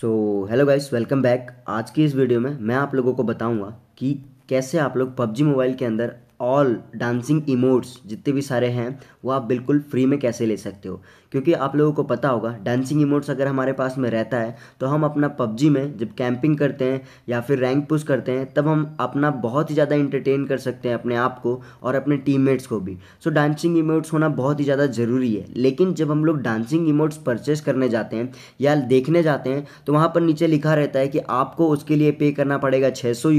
सो hello guys welcome back आज की इस वीडियो में मैं आप लोगों को बताऊंगा कि कैसे आप लोग पबजी मोबाइल के अंदर ऑल डांसिंग इमोट्स जितने भी सारे हैं वो आप बिल्कुल फ्री में कैसे ले सकते हो क्योंकि आप लोगों को पता होगा डांसिंग इमोट्स अगर हमारे पास में रहता है तो हम अपना पबजी में जब कैंपिंग करते हैं या फिर रैंक पुश करते हैं तब हम अपना बहुत ही ज़्यादा इंटरटेन कर सकते हैं अपने आप को और अपने टीममेट्स को भी सो डांसिंग इमोट्स होना बहुत ही ज़्यादा ज़रूरी है लेकिन जब हम लोग डांसिंग इमोट्स परचेस करने जाते हैं या देखने जाते हैं तो वहाँ पर नीचे लिखा रहता है कि आपको उसके लिए पे करना पड़ेगा छः सौ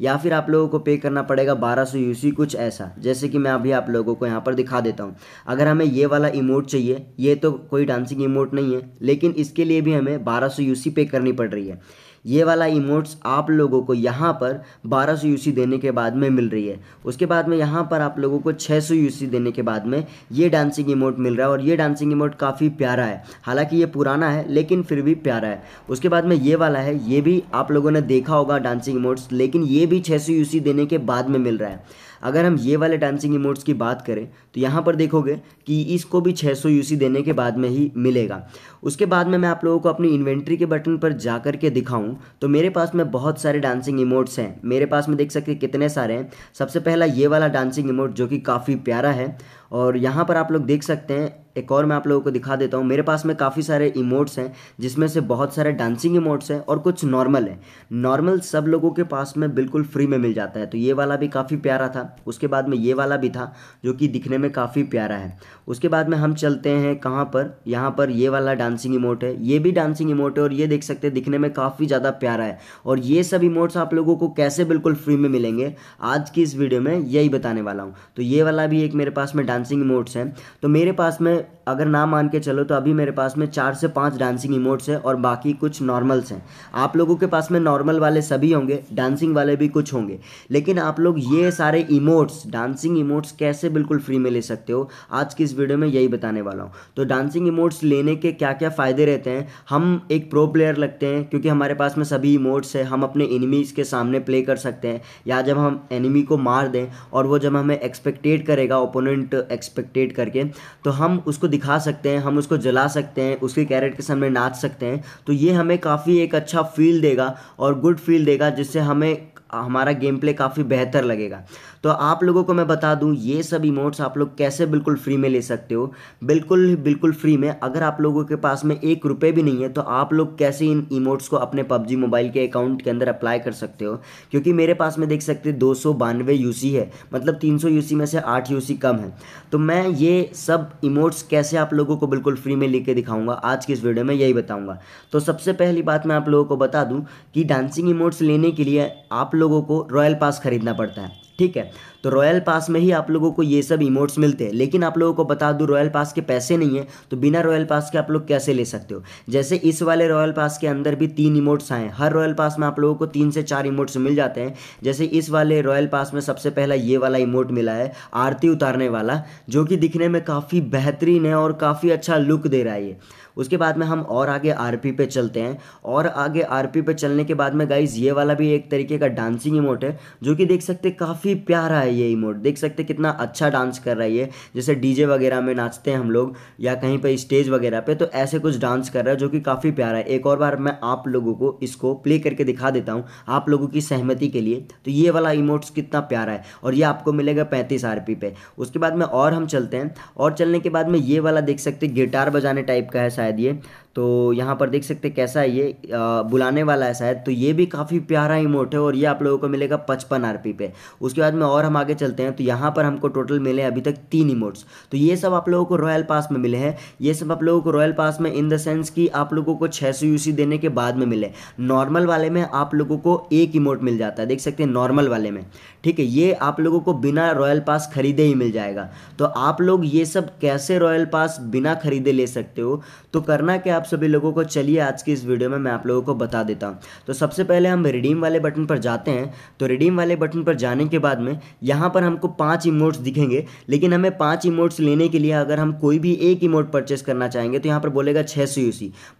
या फिर आप लोगों को पे करना पड़ेगा बारह सौ कुछ ऐसा जैसे कि मैं अभी आप लोगों को यहाँ पर दिखा देता हूँ अगर हमें ये वाला इमोट चाहिए ये तो कोई डांसिंग इमोट नहीं है लेकिन इसके लिए भी हमें बारह सौ यू पे करनी पड़ रही है ये वाला इमोट्स आप लोगों को यहाँ पर 1200 सौ देने के बाद में मिल रही है उसके बाद में यहाँ पर आप लोगों को 600 सौ देने के बाद में ये डांसिंग इमोट मिल रहा है और ये डांसिंग इमोट काफ़ी प्यारा है हालांकि ये पुराना है लेकिन फिर भी प्यारा है उसके बाद में ये वाला है ये भी आप लोगों ने देखा होगा डांसिंग इमोट्स लेकिन ये भी छः सौ देने के बाद में मिल रहा है अगर हम ये वाले डांसिंग इमोट्स की बात करें तो यहाँ पर देखोगे कि इसको भी 600 सौ देने के बाद में ही मिलेगा उसके बाद में मैं आप लोगों को अपनी इन्वेंट्री के बटन पर जा कर के दिखाऊँ तो मेरे पास में बहुत सारे डांसिंग इमोट्स हैं मेरे पास में देख सकते कितने सारे हैं सबसे पहला ये वाला डांसिंग इमोट जो कि काफ़ी प्यारा है और यहाँ पर आप लोग देख सकते हैं एक और मैं आप लोगों को दिखा देता हूँ मेरे पास में काफ़ी सारे इमोट्स हैं जिसमें से बहुत सारे डांसिंग इमोट्स हैं और कुछ नॉर्मल हैं नॉर्मल सब लोगों के पास में बिल्कुल फ्री में मिल जाता है तो ये वाला भी काफ़ी प्यारा था उसके बाद में ये वाला भी था जो कि दिखने में काफ़ी प्यारा है उसके बाद में हम चलते हैं कहाँ पर यहाँ पर ये वाला डांसिंग इमोट है ये भी डांसिंग इमोट है और ये देख सकते हैं दिखने में काफ़ी ज़्यादा प्यारा है और ये सब इमोट्स आप लोगों को कैसे बिल्कुल फ्री में मिलेंगे आज की इस वीडियो में यही बताने वाला हूँ तो ये वाला भी एक मेरे पास में डांसिंग इमोट्स हैं तो मेरे पास में अगर ना मान के चलो तो अभी मेरे पास में चार से पांच डांसिंग इमोट्स हैं और बाकी कुछ नॉर्मल्स हैं आप लोगों के पास में नॉर्मल वाले सभी होंगे डांसिंग वाले भी कुछ होंगे लेकिन आप लोग ये सारे इमोट्स डांसिंग इमोट्स कैसे बिल्कुल फ्री में ले सकते हो आज की इस वीडियो में यही बताने वाला हूँ तो डांसिंग इमोट्स लेने के क्या क्या फ़ायदे रहते हैं हम एक प्रो प्लेयर लगते हैं क्योंकि हमारे पास में सभी इमोट्स हैं हम अपने एनिमीज़ के सामने प्ले कर सकते हैं या जब हम एनिमी को मार दें और वो जब हमें एक्सपेक्टेड करेगा ओपोनेंट एक्सपेक्टेड करके तो हम उसको दिखा सकते हैं हम उसको जला सकते हैं उसके कैरेट के सामने नाच सकते हैं तो ये हमें काफ़ी एक अच्छा फील देगा और गुड फील देगा जिससे हमें हमारा गेम प्ले काफ़ी बेहतर लगेगा तो आप लोगों को मैं बता दूं ये सब इमोट्स आप लोग कैसे बिल्कुल फ्री में ले सकते हो बिल्कुल बिल्कुल फ्री में अगर आप लोगों के पास में एक रुपये भी नहीं है तो आप लोग कैसे इन इमोट्स को अपने पबजी मोबाइल के अकाउंट के अंदर अप्लाई कर सकते हो क्योंकि मेरे पास में देख सकते दो सौ बानवे यू है मतलब तीन सौ में से आठ यू कम है तो मैं ये सब इमोट्स कैसे आप लोगों को बिल्कुल फ्री में लेके दिखाऊंगा आज की इस वीडियो में यही बताऊंगा तो सबसे पहली बात मैं आप लोगों को बता दूं कि डांसिंग इमोट्स लेने के लिए आप लोगों को रॉयल पास खरीदना पड़ता है ठीक है तो रॉयल पास में ही आप लोगों को ये सब इमोट्स मिलते हैं लेकिन आप लोगों को बता दूँ रॉयल पास के पैसे नहीं है तो बिना रॉयल पास के आप लोग कैसे ले सकते हो जैसे इस वाले रॉयल पास के अंदर भी तीन इमोट्स आए हर रॉयल पास में आप लोगों को तीन से चार इमोट्स मिल जाते हैं जैसे इस वाले रॉयल पास में सबसे पहला ये वाला इमोट मिला है आरती उतारने वाला जो कि दिखने में काफ़ी बेहतरीन है और काफ़ी अच्छा लुक दे रहा है ये उसके बाद में हम और आगे आरपी पे चलते हैं और आगे आरपी पे चलने के बाद में गाइज ये वाला भी एक तरीके का डांसिंग इमोट है जो कि देख सकते काफ़ी काफ़ी प्यारा है ये इमोट देख सकते हैं कितना अच्छा डांस कर रहा है ये जैसे डीजे वगैरह में नाचते हैं हम लोग या कहीं पर स्टेज वगैरह पे तो ऐसे कुछ डांस कर रहा है जो कि काफ़ी प्यारा है एक और बार मैं आप लोगों को इसको प्ले करके दिखा देता हूँ आप लोगों की सहमति के लिए तो ये वाला इमोट्स कितना प्यारा है और ये आपको मिलेगा पैंतीस आर पे उसके बाद में और हम चलते हैं और चलने के बाद में ये वाला देख सकते गिटार बजाने टाइप का है शायद ये तो यहाँ पर देख सकते कैसा है ये आ, बुलाने वाला है शायद तो ये भी काफ़ी प्यारा इमोट है और ये आप लोगों को मिलेगा पचपन आर पे उसके बाद में और हम आगे चलते हैं तो यहाँ पर हमको टोटल मिले अभी तक तीन इमोट्स तो ये सब आप लोगों को रॉयल पास में मिले हैं ये सब आप लोगों को रॉयल पास में इन द सेंस कि आप लोगों को छः सौ देने के बाद में मिले नॉर्मल वाले में आप लोगों को एक इमोट मिल जाता है देख सकते हैं नॉर्मल वाले में ठीक है ये आप लोगों को बिना रॉयल पास खरीदे ही मिल जाएगा तो आप लोग ये सब कैसे रॉयल पास बिना खरीदे ले सकते हो तो करना क्या आप सभी लोगों को चलिए आज की इस वीडियो में मैं आप लोगों को बता देता हूँ तो सबसे पहले हम रिडीम वाले बटन पर जाते हैं तो रिडीम वाले बटन पर जाने के बाद में यहाँ पर हमको पाँच इमोट्स दिखेंगे लेकिन हमें पाँच इमोट्स लेने के लिए अगर हम कोई भी एक इमोट परचेस करना चाहेंगे तो यहाँ पर बोलेगा छः सौ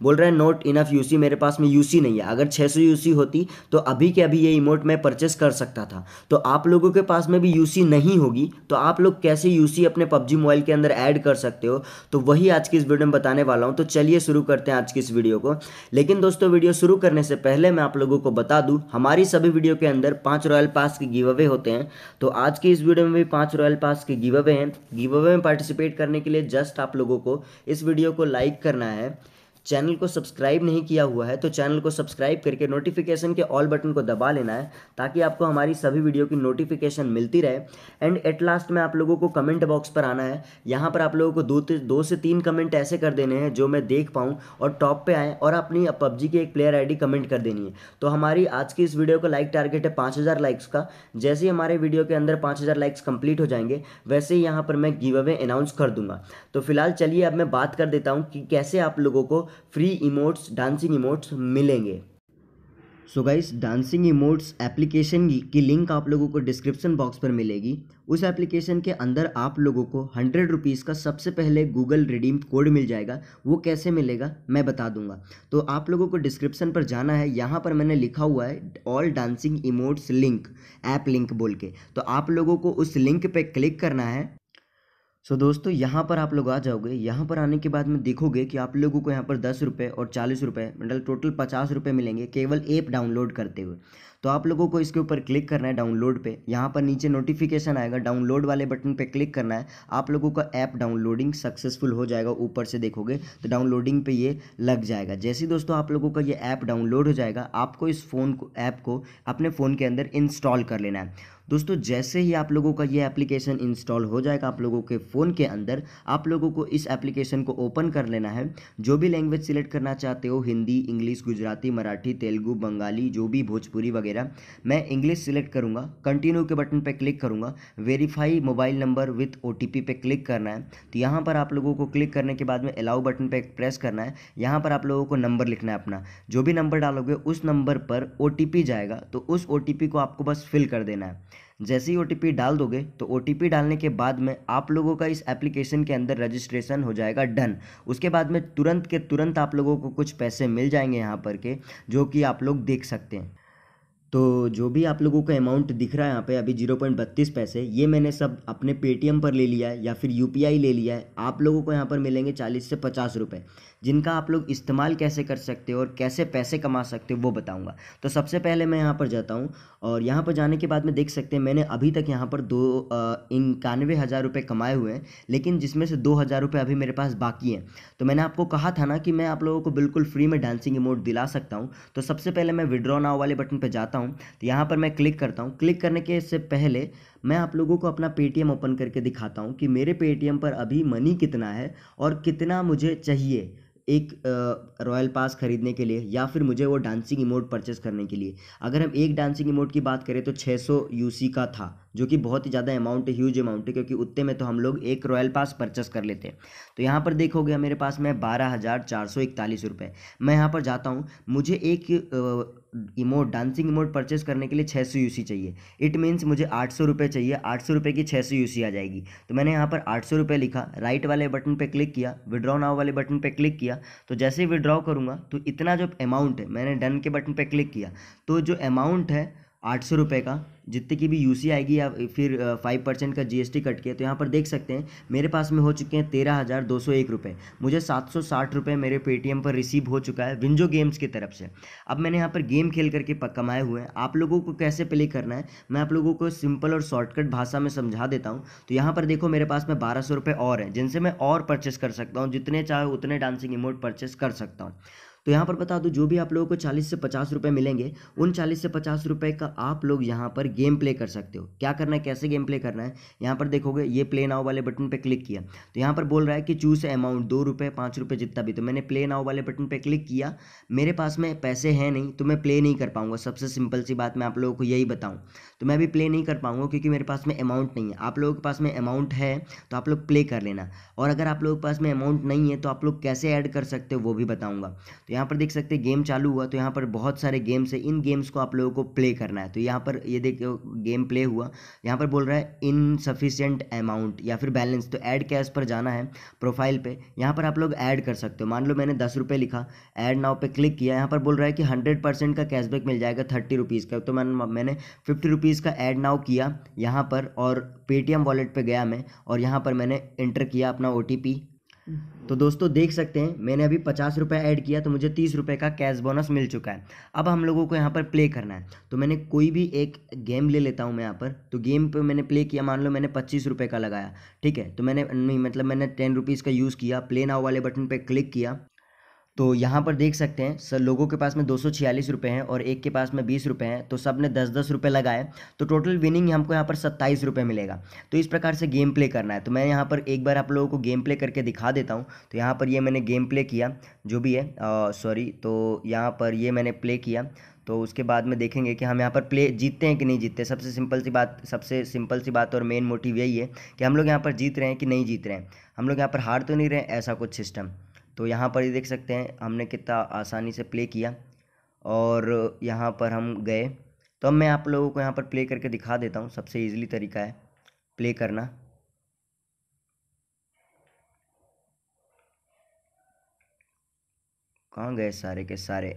बोल रहा है नोट इनफ यू मेरे पास में यू नहीं है अगर छः सौ होती तो अभी के अभी ये इमोट मैं परचेस कर सकता था तो आप लोगों के पास में भी यू नहीं होगी तो आप लोग कैसे यू अपने पबजी मोबाइल के अंदर ऐड कर सकते हो तो वही आज की इस वीडियो में बताने वाला हूँ तो चलिए शुरू कर करते हैं आज की इस वीडियो को लेकिन दोस्तों वीडियो शुरू करने से पहले मैं आप लोगों को बता दूं हमारी सभी वीडियो के अंदर पांच रॉयल पास के गिव अवे होते हैं तो आज की इस वीडियो में भी पांच रॉयल पास के गिव अवे हैं गिव अवे में पार्टिसिपेट करने के लिए जस्ट आप लोगों को इस वीडियो को लाइक करना है चैनल को सब्सक्राइब नहीं किया हुआ है तो चैनल को सब्सक्राइब करके नोटिफिकेशन के ऑल बटन को दबा लेना है ताकि आपको हमारी सभी वीडियो की नोटिफिकेशन मिलती रहे एंड एट लास्ट में आप लोगों को कमेंट बॉक्स पर आना है यहाँ पर आप लोगों को दो दो से तीन कमेंट ऐसे कर देने हैं जो मैं देख पाऊँ और टॉप पर आएँ और अपनी पबजी की एक प्लेयर आई कमेंट कर देनी है तो हमारी आज की इस वीडियो का लाइक टारगेट है पाँच लाइक्स का जैसे ही हमारे वीडियो के अंदर पाँच लाइक्स कंप्लीट हो जाएंगे वैसे ही यहाँ पर मैं गिव अवे अनाउंस कर दूंगा तो फिलहाल चलिए अब मैं बात कर देता हूँ कि कैसे आप लोगों को फ्री इमोट्स डांसिंग इमोट्स मिलेंगे so guys dancing emotes application की लिंक आप लोगों को डिस्क्रिप्शन बॉक्स पर मिलेगी उस एप्लीकेशन के अंदर आप लोगों को हंड्रेड रुपीज़ का सबसे पहले गूगल रिडीम कोड मिल जाएगा वो कैसे मिलेगा मैं बता दूंगा तो आप लोगों को डिस्क्रिप्शन पर जाना है यहाँ पर मैंने लिखा हुआ है all dancing emotes link app link बोल के तो आप लोगों को उस लिंक पर क्लिक करना है सो so, दोस्तों यहाँ पर आप लोग आ जाओगे यहाँ पर आने के बाद में देखोगे कि आप लोगों को यहाँ पर दस रुपये और चालीस रुपये मतलब टोटल पचास रुपये मिलेंगे केवल ऐप डाउनलोड करते हुए तो आप लोगों को इसके ऊपर क्लिक करना है डाउनलोड पे यहाँ पर नीचे नोटिफिकेशन आएगा डाउनलोड वाले बटन पे क्लिक करना है आप लोगों का ऐप डाउनलोडिंग सक्सेसफुल हो जाएगा ऊपर से देखोगे तो डाउनलोडिंग पे ये लग जाएगा जैसे दोस्तों आप लोगों का ये ऐप डाउनलोड हो जाएगा आपको इस फ़ोन को ऐप को अपने फ़ोन के अंदर इंस्टॉल कर लेना है दोस्तों जैसे ही आप लोगों का ये एप्लीकेशन इंस्टॉल हो जाएगा आप लोगों के फ़ोन के अंदर आप लोगों को इस एप्लीकेशन को ओपन कर लेना है जो भी लैंग्वेज सिलेक्ट करना चाहते हो हिंदी इंग्लिश गुजराती मराठी तेलुगू बंगाली जो भी भोजपुरी वगैरह मेरा मैं इंग्लिश सिलेक्ट करूँगा कंटिन्यू के बटन पर क्लिक करूँगा verify mobile number with O pay click करना है तो यहाँ पर आप लोगों को क्लिक करने के बाद में अलाउ बटन पर प्रेस करना है यहाँ पर आप लोगों को नंबर लिखना है अपना जो भी नंबर डालोगे उस नंबर पर ओ जाएगा तो उस ओ को आपको बस फिल कर देना है जैसे ही ओ डाल दोगे तो ओ डालने के बाद में आप लोगों का इस एप्लीकेशन के अंदर रजिस्ट्रेशन हो जाएगा डन उसके बाद में तुरंत के तुरंत आप लोगों को कुछ पैसे मिल जाएंगे यहाँ पर के जो कि आप लोग देख सकते हैं तो जो भी आप लोगों का अमाउंट दिख रहा है यहाँ पे अभी जीरो पॉइंट बत्तीस पैसे ये मैंने सब अपने पेटीएम पर ले लिया है या फिर यू ले लिया है आप लोगों को यहाँ पर मिलेंगे चालीस से पचास रुपये जिनका आप लोग इस्तेमाल कैसे कर सकते हो और कैसे पैसे कमा सकते हो वो बताऊँगा तो सबसे पहले मैं यहाँ पर जाता हूँ और यहाँ पर जाने के बाद में देख सकते हैं मैंने अभी तक यहाँ पर दो इक्यानवे हज़ार रुपये कमाए हुए हैं लेकिन जिसमें से दो हज़ार रुपये अभी मेरे पास बाकी हैं तो मैंने आपको कहा था ना कि मैं आप लोगों को बिल्कुल फ्री में डांसिंग इमोट दिला सकता हूँ तो सबसे पहले मैं विड्रॉ नाव वाले बटन पर जाता हूँ तो यहाँ पर मैं क्लिक करता हूँ क्लिक करने के से पहले मैं आप लोगों को अपना पेटीएम ओपन करके दिखाता हूँ कि मेरे पेटीएम पर अभी मनी कितना है और कितना मुझे चाहिए एक रॉयल पास ख़रीदने के लिए या फिर मुझे वो डांसिंग इमोट परचेस करने के लिए अगर हम एक डांसिंग इमोट की बात करें तो 600 यूसी का था जो कि बहुत ही ज़्यादा अमाउंट ह्यूज अमाउंट है क्योंकि उतने में तो हम लोग एक रॉयल पास परचेस कर लेते हैं तो यहाँ पर देखोगे मेरे पास में बारह हज़ार चार सौ इकतालीस रुपये मैं यहाँ पर जाता हूँ मुझे एक इमोट डांसिंग इमोट परचेस करने के लिए छः सौ चाहिए इट मीन्स मुझे आठ सौ रुपये चाहिए आठ सौ रुपये की छः सौ आ जाएगी तो मैंने यहाँ पर आठ सौ रुपये लिखा राइट वाले बटन पे क्लिक किया विड्रॉ नाव वाले बटन पे क्लिक किया तो जैसे ही विड्रॉ करूँगा तो इतना जो अमाउंट है मैंने डन के बटन पर क्लिक किया तो जो अमाउंट है आठ सौ रुपये का जितने की भी यू सी आएगी या फिर फाइव परसेंट का जी एस टी कट के तो यहाँ पर देख सकते हैं मेरे पास में हो चुके हैं तेरह हज़ार दो सौ एक रुपये मुझे सात सौ साठ रुपये मेरे पेटीएम पर रिसीव हो चुका है विंजो गेम्स की तरफ से अब मैंने यहाँ पर गेम खेल करके कमाए हुए हैं आप लोगों को कैसे प्ले करना है मैं आप लोगों को सिंपल और शॉर्टकट भाषा में समझा देता हूँ तो यहाँ पर देखो मेरे पास में बारह सौ रुपये और हैं जिनसे मैं और परचेस कर सकता हूँ जितने चाहे उतने डांसिंग इमोट परचेस कर सकता हूँ तो यहाँ पर बता दूँ जो भी आप लोगों को चालीस से पचास रुपये मिलेंगे उन चालीस से पचास रुपये का आप लोग यहाँ पर गेम प्ले कर सकते हो क्या करना है कैसे गेम प्ले करना है यहाँ पर देखोगे ये प्ले नाव वाले बटन पर क्लिक किया तो यहाँ पर बोल रहा है कि चूज़ अमाउंट दो रुपये पाँच रुपये जितना भी तो मैंने प्ले नाव वाले बटन पर क्लिक किया मेरे पास में पैसे हैं नहीं तो मैं प्ले नहीं कर पाऊँगा सबसे सिंपल सी बात मैं आप लोगों को यही बताऊँ तो मैं अभी प्ले नहीं कर पाऊँगा क्योंकि मेरे पास में अमाउंट नहीं है आप लोगों के पास में अमाउंट है तो आप लोग प्ले कर लेना और अगर आप लोगों के पास में अमाउंट नहीं है तो आप लोग कैसे ऐड कर सकते हो वो भी बताऊँगा तो यहाँ पर देख सकते हैं गेम चालू हुआ तो यहाँ पर बहुत सारे गेम्स है इन गेम्स को आप लोगों को प्ले करना है तो यहाँ पर ये देखो गेम प्ले हुआ यहाँ पर बोल रहा है इनसफिशियंट अमाउंट या फिर बैलेंस तो ऐड कैश पर जाना है प्रोफाइल पे यहाँ पर आप लोग ऐड कर सकते हो मान लो मैंने दस रुपये लिखा ऐड नाव पे क्लिक किया यहाँ पर बोल रहा है कि हंड्रेड परसेंट का कैशबैक मिल जाएगा थर्टी रुपीज़ का तो मैं मैंने फिफ्टी रुपीज़ का एड नाव किया यहाँ पर और पेटीएम वॉलेट पर गया मैं और यहाँ पर मैंने इंटर किया अपना ओ तो दोस्तों देख सकते हैं मैंने अभी पचास रुपये ऐड किया तो मुझे तीस रुपये का कैश बोनस मिल चुका है अब हम लोगों को यहाँ पर प्ले करना है तो मैंने कोई भी एक गेम ले लेता हूँ मैं यहाँ पर तो गेम पे मैंने प्ले किया मान लो मैंने पच्चीस रुपये का लगाया ठीक है तो मैंने नहीं मतलब मैंने टेन रुपीज़ का यूज़ किया प्ले नाव वाले बटन पर क्लिक किया तो यहाँ पर देख सकते हैं सर लोगों के पास में दो सौ छियालीस रुपये हैं और एक के पास में बीस रुपये हैं तो सब ने दस दस रुपये लगाए तो टोटल विनिंग हमको यहाँ पर सत्ताईस रुपये मिलेगा तो इस प्रकार से गेम प्ले करना है तो मैं यहाँ पर एक बार आप लोगों को गेम प्ले करके दिखा देता हूँ तो यहाँ पर ये मैंने गेम प्ले किया जो भी है सॉरी तो यहाँ पर ये मैंने प्ले किया तो उसके बाद में देखेंगे कि हम यहाँ पर प्ले जीतते हैं कि नहीं जीतते सबसे सिंपल सी बात सबसे सिंपल सी बात और मेन मोटिव यही है कि हम लोग यहाँ पर जीत रहे हैं कि नहीं जीत रहे हैं हम लोग यहाँ पर हार तो नहीं रहे ऐसा कुछ सिस्टम तो यहाँ पर ये देख सकते हैं हमने कितना आसानी से प्ले किया और यहाँ पर हम गए तो अब मैं आप लोगों को यहाँ पर प्ले करके दिखा देता हूँ सबसे ईजिली तरीका है प्ले करना कहाँ गए सारे के सारे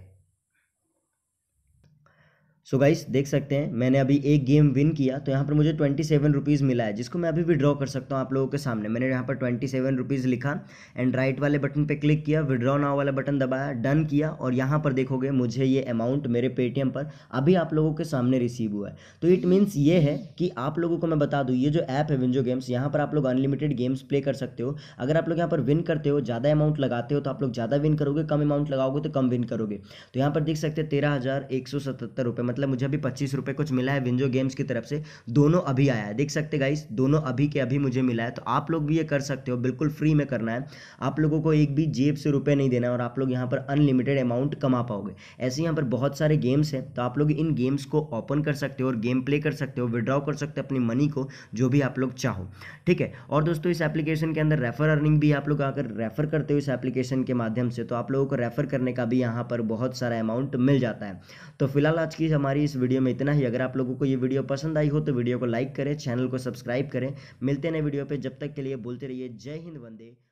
सो so गाइस देख सकते हैं मैंने अभी एक गेम विन किया तो यहाँ पर मुझे ट्वेंटी सेवन रुपीज़ मिला है जिसको मैं अभी विड्रॉ कर सकता हूँ आप लोगों के सामने मैंने यहाँ पर ट्वेंटी सेवन रुपीज़ लिखा एंड राइट वाले बटन पे क्लिक किया विड्रॉ नाव वाला बटन दबाया डन किया और यहाँ पर देखोगे मुझे ये अमाउंट मेरे पेटीएम पर अभी आप लोगों के सामने रिसीव हुआ है तो इट मीन्स ये है कि आप लोगों को मैं बता दूँ ये जो ऐप है विंजो गेम्स यहाँ पर आप लोग अनलिमिटेड गेम्स प्ले कर सकते हो अगर आप लोग यहाँ पर विन करते हो ज़्यादा अमाउंट लगाते हो तो आप लोग ज़्यादा विन करोगे कम अमाउंट लगाओगे तो कम विन करोगे तो यहाँ पर देख सकते हैं तेरह हज़ार एक सौ सतहत्तर रुपये मतलब मतलब मुझे अभी पच्चीस रुपये कुछ मिला है विंजो गेम्स की तरफ से दोनों अभी आया है देख सकते गाइस दोनों अभी के अभी मुझे मिला है तो आप लोग भी ये कर सकते हो बिल्कुल फ्री में करना है आप लोगों को एक भी जेब से रुपये नहीं देना और आप लोग यहाँ पर अनलिमिटेड अमाउंट कमा पाओगे ऐसे यहाँ पर बहुत सारे गेम्स हैं तो आप लोग इन गेम्स को ओपन कर सकते हो और गेम प्ले कर सकते हो विड्रॉ कर सकते हो अपनी मनी को जो भी आप लोग चाहो ठीक है और दोस्तों इस एप्लीकेशन के अंदर रेफर अर्निंग भी आप लोग अगर रेफर करते हो इस एप्लीकेशन के माध्यम से तो आप लोगों को रेफर करने का भी यहाँ पर बहुत सारा अमाउंट मिल जाता है तो फिलहाल आज की हमारी हमारी इस वीडियो में इतना ही अगर आप लोगों को ये वीडियो पसंद आई हो तो वीडियो को लाइक करें चैनल को सब्सक्राइब करें मिलते नए वीडियो पर जब तक के लिए बोलते रहिए जय हिंद वंदे